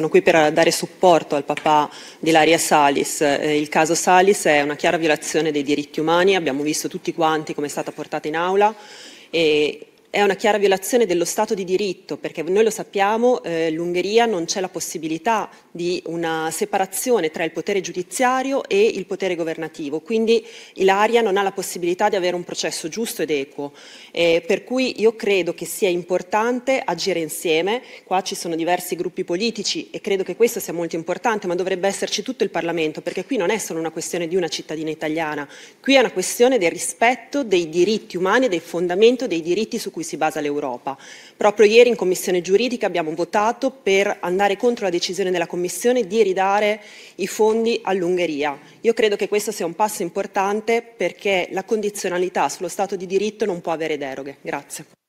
sono qui per dare supporto al papà di Laria Salis. Eh, il caso Salis è una chiara violazione dei diritti umani, abbiamo visto tutti quanti come è stata portata in aula e è una chiara violazione dello Stato di diritto, perché noi lo sappiamo, eh, l'Ungheria non c'è la possibilità di una separazione tra il potere giudiziario e il potere governativo, quindi Ilaria non ha la possibilità di avere un processo giusto ed equo. Eh, per cui io credo che sia importante agire insieme, qua ci sono diversi gruppi politici e credo che questo sia molto importante, ma dovrebbe esserci tutto il Parlamento, perché qui non è solo una questione di una cittadina italiana, qui è una questione del rispetto dei diritti umani e del fondamento dei diritti su cui cui si basa l'Europa. Proprio ieri in Commissione giuridica abbiamo votato per andare contro la decisione della Commissione di ridare i fondi all'Ungheria. Io credo che questo sia un passo importante perché la condizionalità sullo Stato di diritto non può avere deroghe. Grazie.